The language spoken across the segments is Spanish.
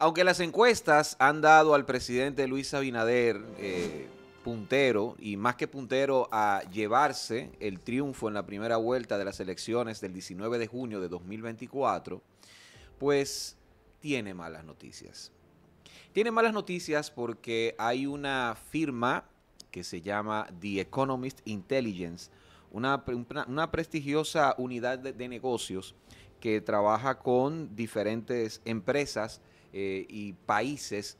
Aunque las encuestas han dado al presidente Luis Abinader eh, puntero y más que puntero a llevarse el triunfo en la primera vuelta de las elecciones del 19 de junio de 2024, pues tiene malas noticias. Tiene malas noticias porque hay una firma que se llama The Economist Intelligence, una, prestigiosa unidad de negocios que trabaja con diferentes empresas, eh, y países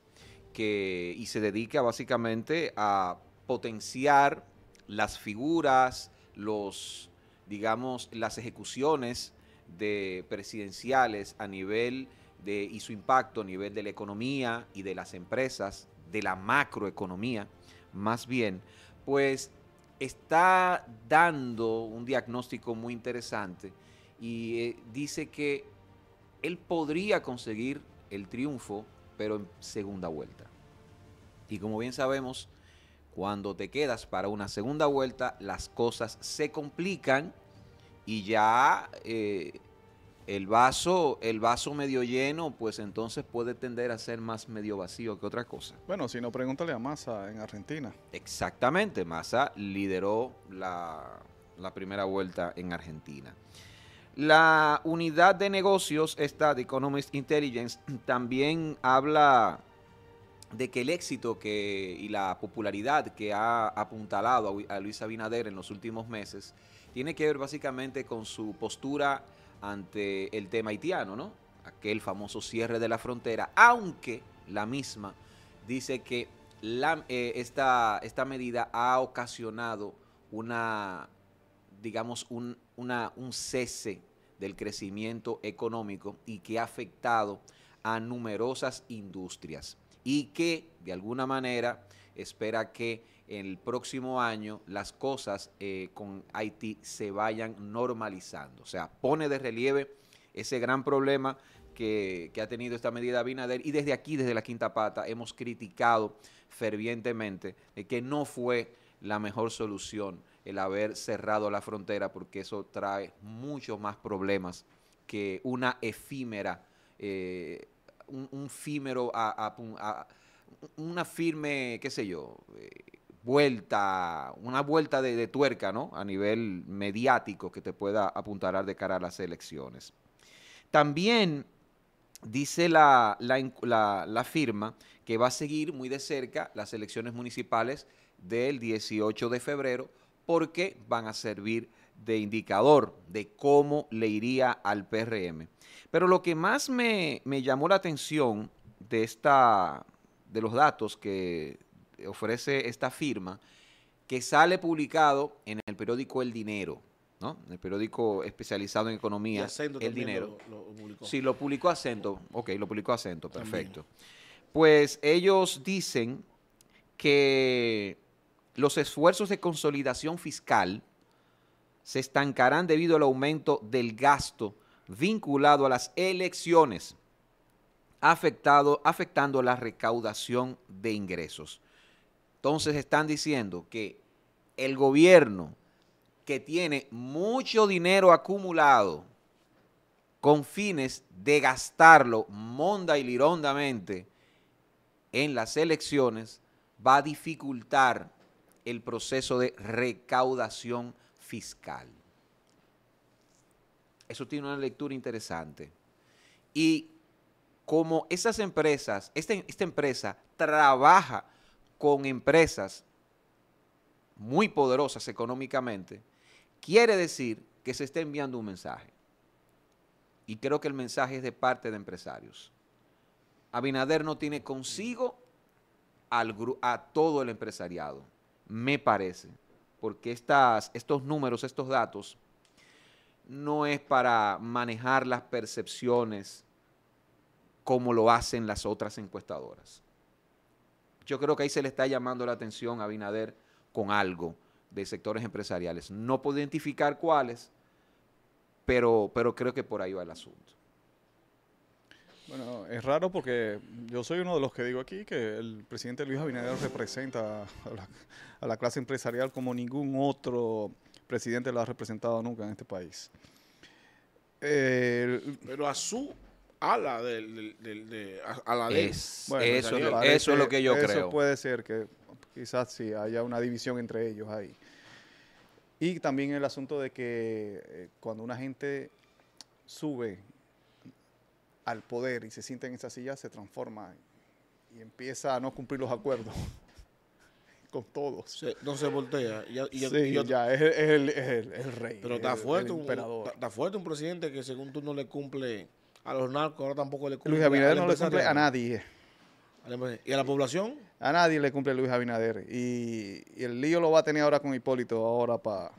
que, y se dedica básicamente a potenciar las figuras, los, digamos, las ejecuciones de presidenciales a nivel de, y su impacto a nivel de la economía y de las empresas, de la macroeconomía, más bien, pues está dando un diagnóstico muy interesante y eh, dice que él podría conseguir el triunfo, pero en segunda vuelta. Y como bien sabemos, cuando te quedas para una segunda vuelta, las cosas se complican y ya eh, el, vaso, el vaso medio lleno, pues entonces puede tender a ser más medio vacío que otra cosa. Bueno, si no, pregúntale a Massa en Argentina. Exactamente, Massa lideró la primera vuelta en Argentina. La unidad de negocios, esta de Economist Intelligence, también habla de que el éxito que, y la popularidad que ha apuntalado a Luis Abinader en los últimos meses tiene que ver básicamente con su postura ante el tema haitiano, ¿no? Aquel famoso cierre de la frontera, aunque la misma dice que la, eh, esta, esta medida ha ocasionado una digamos, un, cese del crecimiento económico y que ha afectado a numerosas industrias y que de alguna manera espera que el próximo año las cosas eh, con Haití se vayan normalizando. O sea, pone de relieve ese gran problema que, que, ha tenido esta medida Binader y desde aquí, desde la Quinta Pata, hemos criticado fervientemente de que no fue la mejor solución el haber cerrado la frontera, porque eso trae muchos más problemas que una efímera, eh, un, una firme, qué sé yo, eh, vuelta, una vuelta de, tuerca, ¿no? A nivel mediático que te pueda apuntarar de cara a las elecciones. También dice la firma que va a seguir muy de cerca las elecciones municipales del 18 de febrero porque van a servir de indicador de cómo le iría al PRM. Pero lo que más me, llamó la atención de, esta, de los datos que ofrece esta firma, que sale publicado en el periódico El Dinero, ¿no? el periódico especializado en economía, El Dinero. Sí, lo publicó Acento. Ok, lo publicó Acento, perfecto. Pues ellos dicen que los esfuerzos de consolidación fiscal se estancarán debido al aumento del gasto vinculado a las elecciones, afectado, afectando la recaudación de ingresos. Entonces están diciendo que el gobierno que tiene mucho dinero acumulado con fines de gastarlo monda y lirondamente en las elecciones, va a dificultar el proceso de recaudación fiscal. Eso tiene una lectura interesante. Y como esas empresas, este, esta, empresa trabaja con empresas muy poderosas económicamente, quiere decir que se está enviando un mensaje. Y creo que el mensaje es de parte de empresarios. Abinader no tiene consigo a todo el empresariado me parece, porque estas, estos números, estos datos, no es para manejar las percepciones como lo hacen las otras encuestadoras. Yo creo que ahí se le está llamando la atención a Binader con algo de sectores empresariales. No puedo identificar cuáles, pero, pero creo que por ahí va el asunto. Bueno, es raro porque yo soy uno de los que digo aquí que el presidente Luis Abinader representa a la, clase empresarial como ningún otro presidente lo ha representado nunca en este país. Pero a su ala del, del, de, a, la ley. eso, es lo, que yo creo. Eso puede ser que quizás sí haya una división entre ellos ahí. Y también el asunto de que eh, cuando una gente sube al poder y se sienta en esa silla, se transforma y empieza a no cumplir los acuerdos con todos. no se voltea. ya, es, el, rey. Pero está fuerte, un, está fuerte un presidente que según tú no le cumple a los narcos, ahora tampoco le cumple. Luis Abinader no le cumple a nadie. ¿Y a la población? A nadie le cumple Luis Abinader. Y, y el lío lo va a tener ahora con Hipólito, ahora para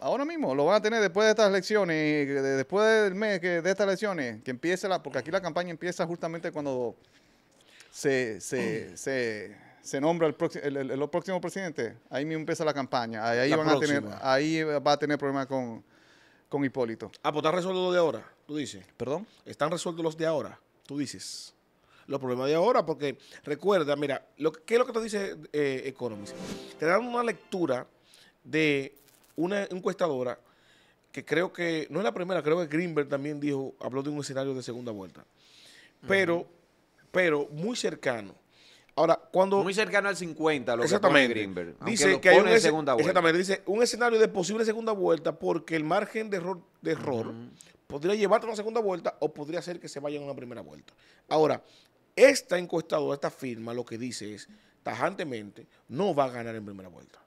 ahora mismo lo van a tener después de estas elecciones, después del mes de estas elecciones, que empiece la, porque aquí la campaña empieza justamente cuando se, nombra el, el, próximo presidente. Ahí mismo empieza la campaña. Ahí, van a tener, ahí va a tener problemas con, Hipólito. Ah, pues están resueltos los de ahora, tú dices. ¿Perdón? Están resueltos los de ahora, tú dices. Los problemas de ahora, porque recuerda, mira, lo, ¿qué es lo que te dice eh, Economist? Te dan una lectura de una encuestadora que creo que, no es la primera, creo que Greenberg también dijo, habló de un escenario de segunda vuelta. Pero, pero muy cercano. Ahora, cuando. Muy cercano al 50, lo que pone Greenberg. Dice que hay segunda vuelta. Exactamente, dice un escenario de posible segunda vuelta porque el margen de error, de error podría llevarte a una segunda vuelta o podría ser que se vaya a una primera vuelta. Ahora, esta encuestadora, esta firma, lo que dice es tajantemente, no va a ganar en primera vuelta.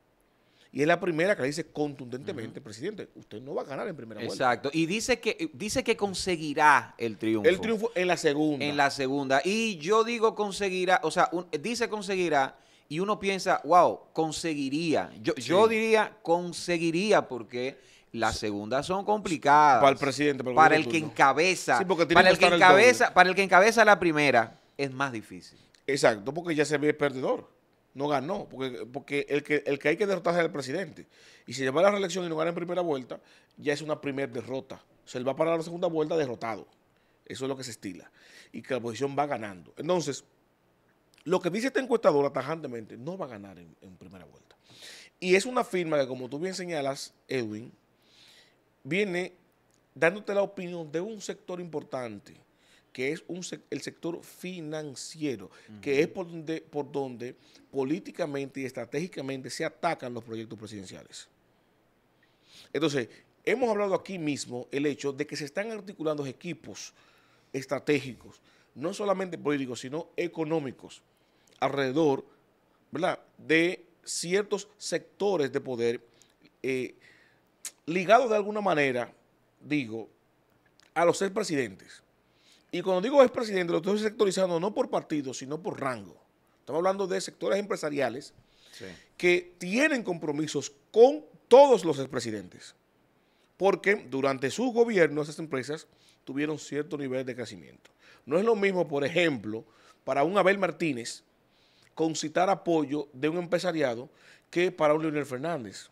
Y es la primera que le dice contundentemente, presidente, usted no va a ganar en primera Exacto. vuelta. Exacto. Y dice que, dice que conseguirá el triunfo. El triunfo en la segunda. En la segunda. Y yo digo conseguirá, o sea, dice conseguirá y uno piensa, wow, conseguiría. Yo, diría conseguiría porque las segundas son complicadas. Para el presidente, para el, que encabeza. para, el que encabeza para el que encabeza la primera es más difícil. Exacto, porque ya se ve perdedor no ganó, porque, porque el, que, el que hay que derrotar es el presidente. Y si lleva la reelección y no gana en primera vuelta, ya es una primera derrota. se sea, él va para la segunda vuelta derrotado. Eso es lo que se estila. Y que la oposición va ganando. Entonces, lo que dice esta encuestadora tajantemente, no va a ganar en primera vuelta. Y es una firma que, como tú bien señalas, Edwin, viene dándote la opinión de un sector importante que es el sector financiero, que es por donde, por donde políticamente y estratégicamente se atacan los proyectos presidenciales. Entonces, hemos hablado aquí mismo el hecho de que se están articulando equipos estratégicos, no solamente políticos, sino económicos, alrededor de ciertos sectores de poder eh, ligados de alguna manera, digo, a los expresidentes. Y cuando digo expresidente, lo estoy sectorizando no por partido, sino por rango. Estamos hablando de sectores empresariales que tienen compromisos con todos los expresidentes. Porque durante su gobierno, esas empresas tuvieron cierto nivel de crecimiento. No es lo mismo, por ejemplo, para un Abel Martínez concitar apoyo de un empresariado que para un Leonel Fernández.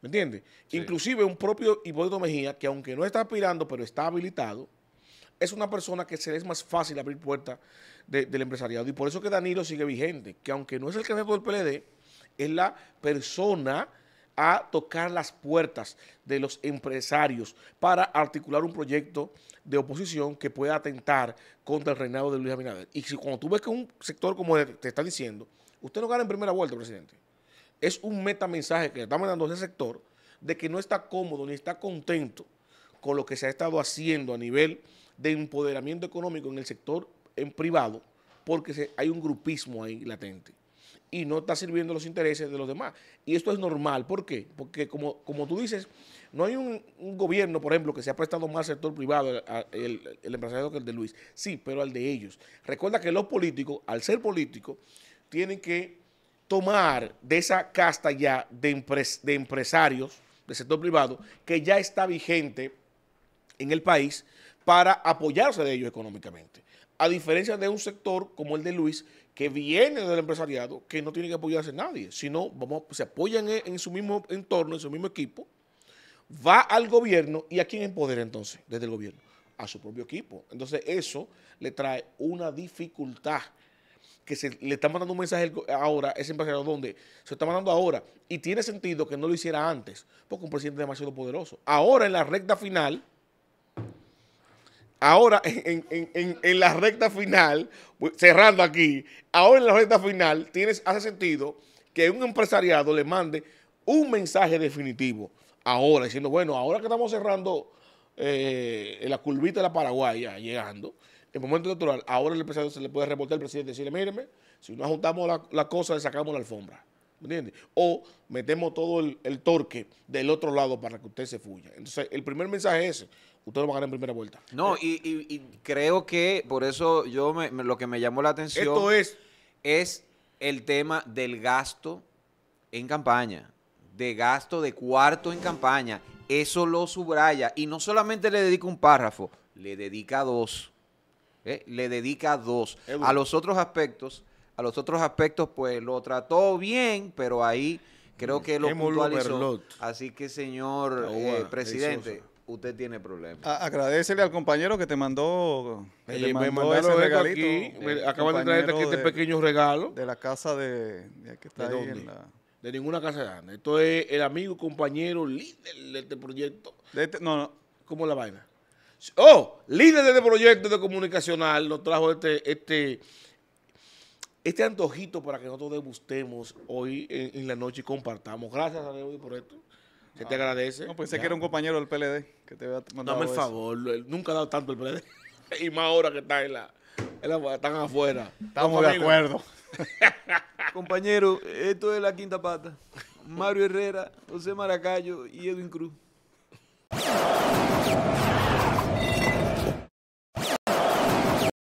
¿Me entiendes? Inclusive un propio Hipólito Mejía, que aunque no está aspirando, pero está habilitado, es una persona que se le es más fácil abrir puertas del empresariado. Y por eso que Danilo sigue vigente, que aunque no es el candidato del PLD, es la persona a tocar las puertas de los empresarios para articular un proyecto de oposición que pueda atentar contra el reinado de Luis Abinader. Y si, cuando tú ves que un sector como este te está diciendo, usted no gana en primera vuelta, presidente, es un metamensaje que le estamos dando a ese sector de que no está cómodo ni está contento con lo que se ha estado haciendo a nivel de empoderamiento económico en el sector en privado, porque hay un grupismo ahí latente y no está sirviendo los intereses de los demás. Y esto es normal, ¿por qué? Porque como, como tú dices, no hay un, gobierno, por ejemplo, que se ha prestado más al sector privado, el, empresario que el de Luis, sí, pero al de ellos. Recuerda que los políticos, al ser políticos, tienen que tomar de esa casta ya de empresarios del sector privado que ya está vigente en el país para apoyarse de ellos económicamente. A diferencia de un sector como el de Luis, que viene del empresariado, que no tiene que apoyarse nadie, sino vamos, se apoyan en, su mismo entorno, en su mismo equipo, va al gobierno y a quién empodera entonces desde el gobierno, a su propio equipo. Entonces eso le trae una dificultad que se le está mandando un mensaje ahora, ese empresariado donde se está mandando ahora y tiene sentido que no lo hiciera antes, porque un presidente es demasiado poderoso. Ahora en la recta final ahora en, la recta final, cerrando aquí, ahora en la recta final tienes, hace sentido que un empresariado le mande un mensaje definitivo ahora, diciendo, bueno, ahora que estamos cerrando eh, la curvita de la Paraguaya, llegando, en momento natural, ahora el empresario se le puede reportar al presidente y decirle, míreme, si no ajustamos la, cosa, le sacamos la alfombra. ¿Me entiendes? O metemos todo el, el, torque del otro lado para que usted se fuya. Entonces, el primer mensaje es ese usted lo va a ganar en primera vuelta. No, eh, y, creo que por eso yo lo que me llamó la atención Esto es... es el tema del gasto en campaña, de gasto de cuarto en campaña. Eso lo subraya y no solamente le dedica un párrafo, le dedica dos. ¿Eh? Le dedica dos. A los otros aspectos, a los otros aspectos, pues lo trató bien, pero ahí creo mm, que lo puntualizó. Así que, señor eh, presidente usted tiene problemas. agradecele al compañero que te mandó, que te mandó ese regalito. acaban de traerte este aquí este pequeño regalo. De la casa de... de está ¿De ninguna casa Esto es el amigo compañero líder de este proyecto. Este, no, no. ¿Cómo la vaina? Oh, líder de este proyecto de comunicacional nos trajo este... este este antojito para que nosotros degustemos hoy en, la noche y compartamos. Gracias a Dios por esto. Se te agradece. No, pensé pues, que era un compañero del PLD que te había Dame el favor, nunca ha dado tanto el PLD. y más ahora que está en la, están afuera. Estamos de acuerdo. compañero, esto es la quinta pata. Mario Herrera, José Maracayo y Edwin Cruz.